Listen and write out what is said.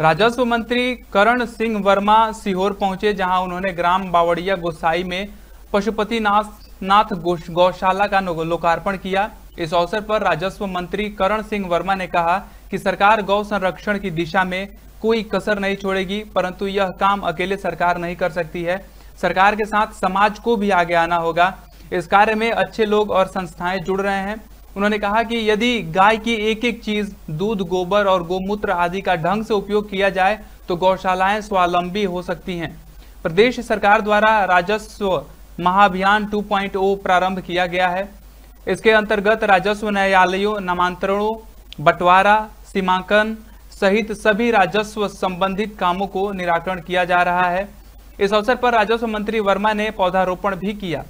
राजस्व मंत्री करण सिंह वर्मा सीहोर पहुंचे जहां उन्होंने ग्राम बावड़िया गोसाई में पशुपति नाथ गौशाला का लोकार्पण किया इस अवसर पर राजस्व मंत्री करण सिंह वर्मा ने कहा कि सरकार गौ संरक्षण की दिशा में कोई कसर नहीं छोड़ेगी परंतु यह काम अकेले सरकार नहीं कर सकती है सरकार के साथ समाज को भी आगे आना होगा इस कार्य में अच्छे लोग और संस्थाएं जुड़ रहे हैं उन्होंने कहा कि यदि गाय की एक एक चीज दूध गोबर और गोमूत्र आदि का ढंग से उपयोग किया जाए तो गौशालाएं स्वावलंबी हो सकती हैं प्रदेश सरकार द्वारा राजस्व महाअभियान 2.0 प्रारंभ किया गया है इसके अंतर्गत राजस्व न्यायालयों नामांतरणों बंटवारा सीमांकन सहित सभी राजस्व संबंधित कामों को निराकरण किया जा रहा है इस अवसर पर राजस्व मंत्री वर्मा ने पौधारोपण भी किया